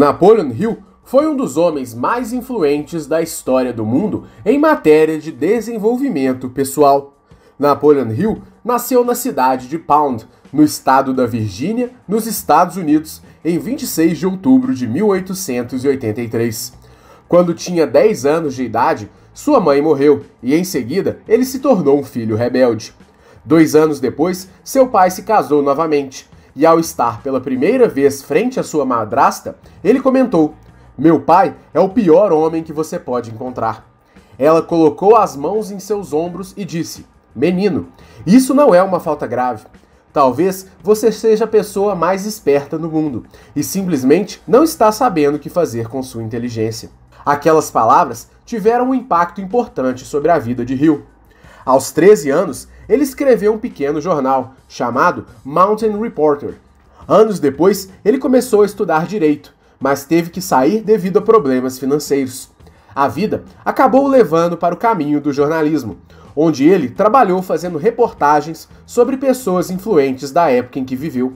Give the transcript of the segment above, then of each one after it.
Napoleon Hill foi um dos homens mais influentes da história do mundo em matéria de desenvolvimento pessoal. Napoleon Hill nasceu na cidade de Pound, no estado da Virgínia, nos Estados Unidos, em 26 de outubro de 1883. Quando tinha 10 anos de idade, sua mãe morreu e, em seguida, ele se tornou um filho rebelde. Dois anos depois, seu pai se casou novamente e ao estar pela primeira vez frente à sua madrasta, ele comentou: Meu pai é o pior homem que você pode encontrar. Ela colocou as mãos em seus ombros e disse: Menino, isso não é uma falta grave. Talvez você seja a pessoa mais esperta no mundo e simplesmente não está sabendo o que fazer com sua inteligência. Aquelas palavras tiveram um impacto importante sobre a vida de Hill. Aos 13 anos, ele escreveu um pequeno jornal chamado Mountain Reporter. Anos depois, ele começou a estudar direito, mas teve que sair devido a problemas financeiros. A vida acabou o levando para o caminho do jornalismo, onde ele trabalhou fazendo reportagens sobre pessoas influentes da época em que viveu.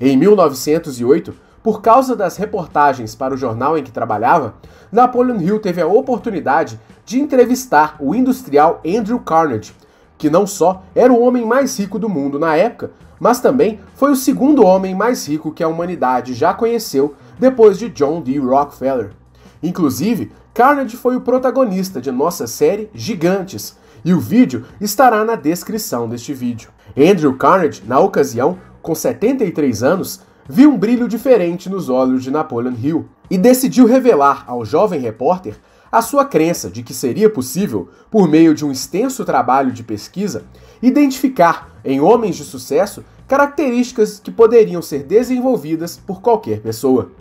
Em 1908, por causa das reportagens para o jornal em que trabalhava, Napoleon Hill teve a oportunidade de entrevistar o industrial Andrew Carnegie, que não só era o homem mais rico do mundo na época, mas também foi o segundo homem mais rico que a humanidade já conheceu depois de John D. Rockefeller. Inclusive, Carnegie foi o protagonista de nossa série Gigantes, e o vídeo estará na descrição deste vídeo. Andrew Carnegie, na ocasião, com 73 anos, viu um brilho diferente nos olhos de Napoleon Hill e decidiu revelar ao jovem repórter a sua crença de que seria possível, por meio de um extenso trabalho de pesquisa, identificar em homens de sucesso características que poderiam ser desenvolvidas por qualquer pessoa.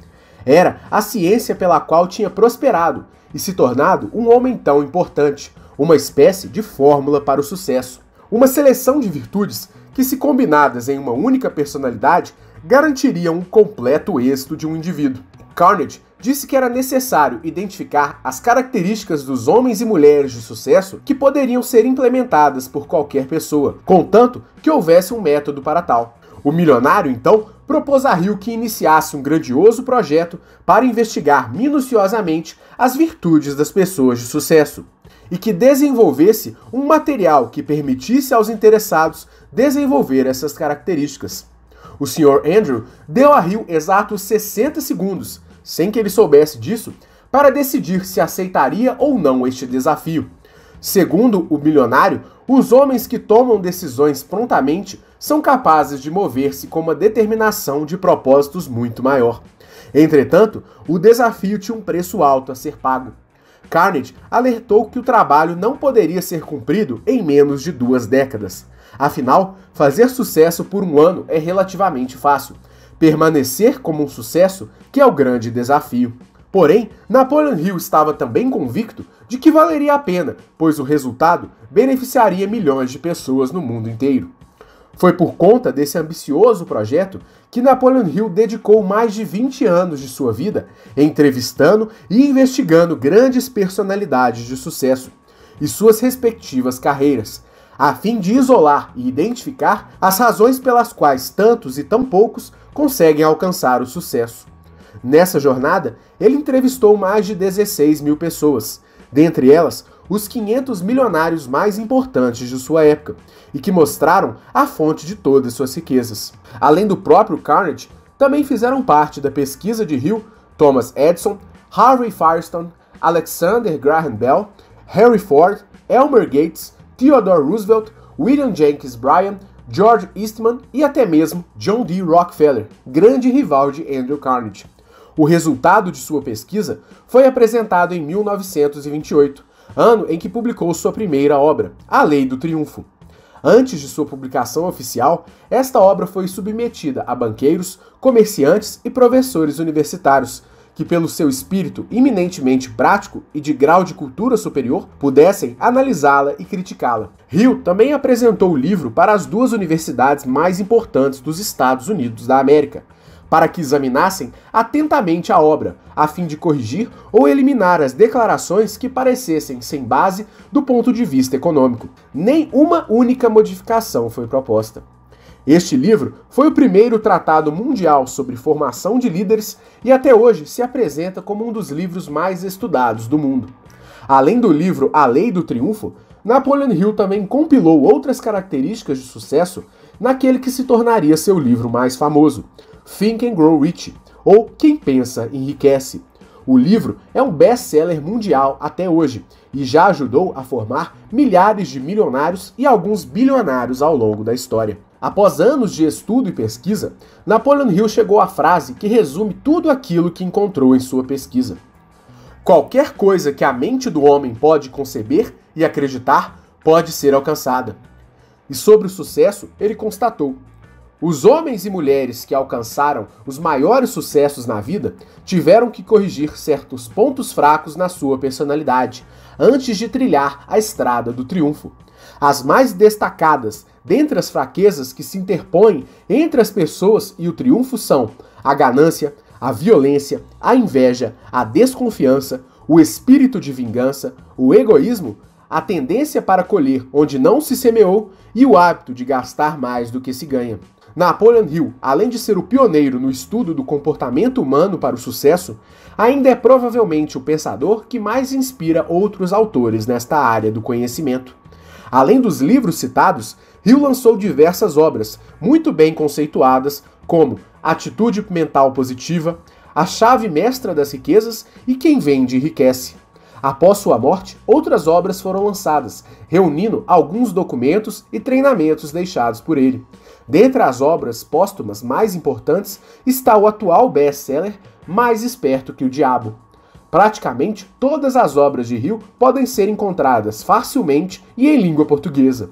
Era a ciência pela qual tinha prosperado e se tornado um homem tão importante, uma espécie de fórmula para o sucesso. Uma seleção de virtudes que, se combinadas em uma única personalidade, garantiria um completo êxito de um indivíduo. Carnage disse que era necessário identificar as características dos homens e mulheres de sucesso que poderiam ser implementadas por qualquer pessoa, contanto que houvesse um método para tal. O milionário, então, propôs a Rio que iniciasse um grandioso projeto para investigar minuciosamente as virtudes das pessoas de sucesso e que desenvolvesse um material que permitisse aos interessados desenvolver essas características o Sr. Andrew deu a Rio exatos 60 segundos, sem que ele soubesse disso, para decidir se aceitaria ou não este desafio. Segundo o milionário, os homens que tomam decisões prontamente são capazes de mover-se com uma determinação de propósitos muito maior. Entretanto, o desafio tinha um preço alto a ser pago. Carnage alertou que o trabalho não poderia ser cumprido em menos de duas décadas. Afinal, fazer sucesso por um ano é relativamente fácil. Permanecer como um sucesso que é o grande desafio. Porém, Napoleon Hill estava também convicto de que valeria a pena, pois o resultado beneficiaria milhões de pessoas no mundo inteiro. Foi por conta desse ambicioso projeto que Napoleon Hill dedicou mais de 20 anos de sua vida entrevistando e investigando grandes personalidades de sucesso e suas respectivas carreiras, a fim de isolar e identificar as razões pelas quais tantos e tão poucos conseguem alcançar o sucesso. Nessa jornada, ele entrevistou mais de 16 mil pessoas, dentre elas os 500 milionários mais importantes de sua época, e que mostraram a fonte de todas suas riquezas. Além do próprio Carnegie, também fizeram parte da pesquisa de Hill Thomas Edison, Harvey Firestone, Alexander Graham Bell, Harry Ford, Elmer Gates, Theodore Roosevelt, William Jenkins Bryan, George Eastman e até mesmo John D. Rockefeller, grande rival de Andrew Carnegie. O resultado de sua pesquisa foi apresentado em 1928, ano em que publicou sua primeira obra, A Lei do Triunfo. Antes de sua publicação oficial, esta obra foi submetida a banqueiros, comerciantes e professores universitários, que, pelo seu espírito iminentemente prático e de grau de cultura superior, pudessem analisá-la e criticá-la. Hill também apresentou o livro para as duas universidades mais importantes dos Estados Unidos da América, para que examinassem atentamente a obra, a fim de corrigir ou eliminar as declarações que parecessem sem base do ponto de vista econômico. Nem uma única modificação foi proposta. Este livro foi o primeiro tratado mundial sobre formação de líderes e até hoje se apresenta como um dos livros mais estudados do mundo. Além do livro A Lei do Triunfo, Napoleon Hill também compilou outras características de sucesso naquele que se tornaria seu livro mais famoso, Think and Grow Rich, ou Quem Pensa Enriquece. O livro é um best-seller mundial até hoje e já ajudou a formar milhares de milionários e alguns bilionários ao longo da história. Após anos de estudo e pesquisa, Napoleon Hill chegou à frase que resume tudo aquilo que encontrou em sua pesquisa. Qualquer coisa que a mente do homem pode conceber e acreditar pode ser alcançada. E sobre o sucesso, ele constatou: os homens e mulheres que alcançaram os maiores sucessos na vida tiveram que corrigir certos pontos fracos na sua personalidade antes de trilhar a estrada do triunfo. As mais destacadas dentre as fraquezas que se interpõem entre as pessoas e o triunfo são a ganância, a violência, a inveja, a desconfiança, o espírito de vingança, o egoísmo, a tendência para colher onde não se semeou e o hábito de gastar mais do que se ganha. Napoleon Hill, além de ser o pioneiro no estudo do comportamento humano para o sucesso, ainda é provavelmente o pensador que mais inspira outros autores nesta área do conhecimento. Além dos livros citados, Hill lançou diversas obras, muito bem conceituadas, como Atitude Mental Positiva, A Chave Mestra das Riquezas e Quem Vende Enriquece. Após sua morte, outras obras foram lançadas, reunindo alguns documentos e treinamentos deixados por ele. Dentre as obras póstumas mais importantes está o atual best-seller Mais Esperto que o Diabo, Praticamente todas as obras de Rio podem ser encontradas facilmente e em língua portuguesa.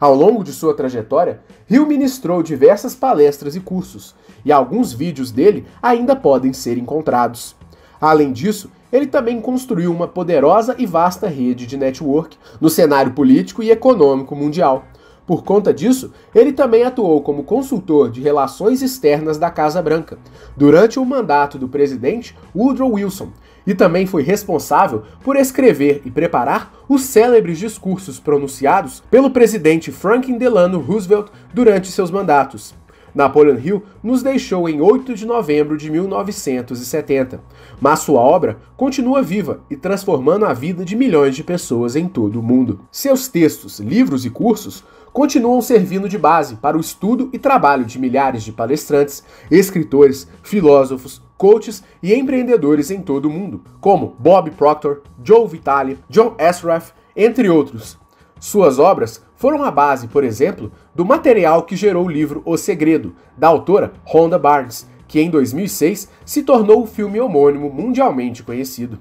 Ao longo de sua trajetória, Rio ministrou diversas palestras e cursos, e alguns vídeos dele ainda podem ser encontrados. Além disso, ele também construiu uma poderosa e vasta rede de network no cenário político e econômico mundial. Por conta disso, ele também atuou como consultor de relações externas da Casa Branca, durante o mandato do presidente Woodrow Wilson, e também foi responsável por escrever e preparar os célebres discursos pronunciados pelo presidente Franklin Delano Roosevelt durante seus mandatos. Napoleon Hill nos deixou em 8 de novembro de 1970, mas sua obra continua viva e transformando a vida de milhões de pessoas em todo o mundo. Seus textos, livros e cursos continuam servindo de base para o estudo e trabalho de milhares de palestrantes, escritores, filósofos, coaches e empreendedores em todo o mundo, como Bob Proctor, Joe Vitale, John Ashraf, entre outros. Suas obras foram a base, por exemplo, do material que gerou o livro O Segredo, da autora Rhonda Barnes, que em 2006 se tornou o filme homônimo mundialmente conhecido.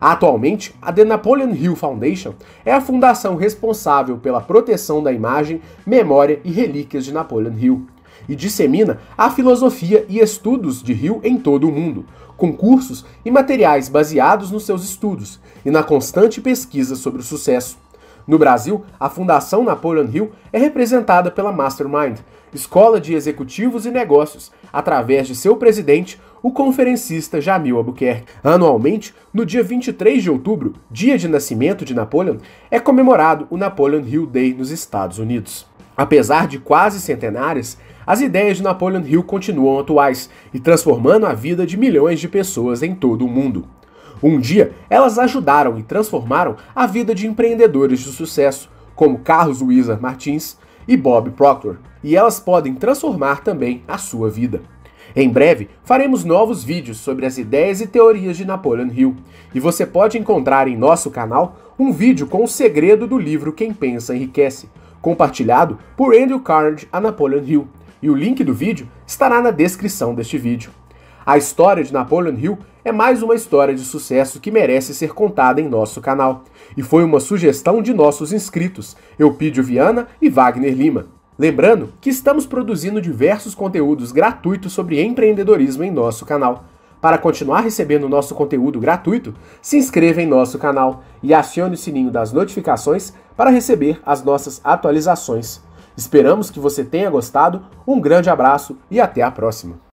Atualmente, a The Napoleon Hill Foundation é a fundação responsável pela proteção da imagem, memória e relíquias de Napoleon Hill e dissemina a filosofia e estudos de Hill em todo o mundo, com cursos e materiais baseados nos seus estudos e na constante pesquisa sobre o sucesso. No Brasil, a Fundação Napoleon Hill é representada pela Mastermind, escola de executivos e negócios, através de seu presidente, o conferencista Jamil Albuquerque. Anualmente, no dia 23 de outubro, dia de nascimento de Napoleon, é comemorado o Napoleon Hill Day nos Estados Unidos. Apesar de quase centenárias, as ideias de Napoleon Hill continuam atuais e transformando a vida de milhões de pessoas em todo o mundo. Um dia, elas ajudaram e transformaram a vida de empreendedores de sucesso, como Carlos Wizard Martins e Bob Proctor, e elas podem transformar também a sua vida. Em breve, faremos novos vídeos sobre as ideias e teorias de Napoleon Hill, e você pode encontrar em nosso canal um vídeo com o segredo do livro Quem Pensa Enriquece, compartilhado por Andrew Carnegie a Napoleon Hill, e o link do vídeo estará na descrição deste vídeo. A história de Napoleon Hill é mais uma história de sucesso que merece ser contada em nosso canal, e foi uma sugestão de nossos inscritos, Eupídio Viana e Wagner Lima. Lembrando que estamos produzindo diversos conteúdos gratuitos sobre empreendedorismo em nosso canal. Para continuar recebendo nosso conteúdo gratuito, se inscreva em nosso canal e acione o sininho das notificações para receber as nossas atualizações. Esperamos que você tenha gostado, um grande abraço e até a próxima!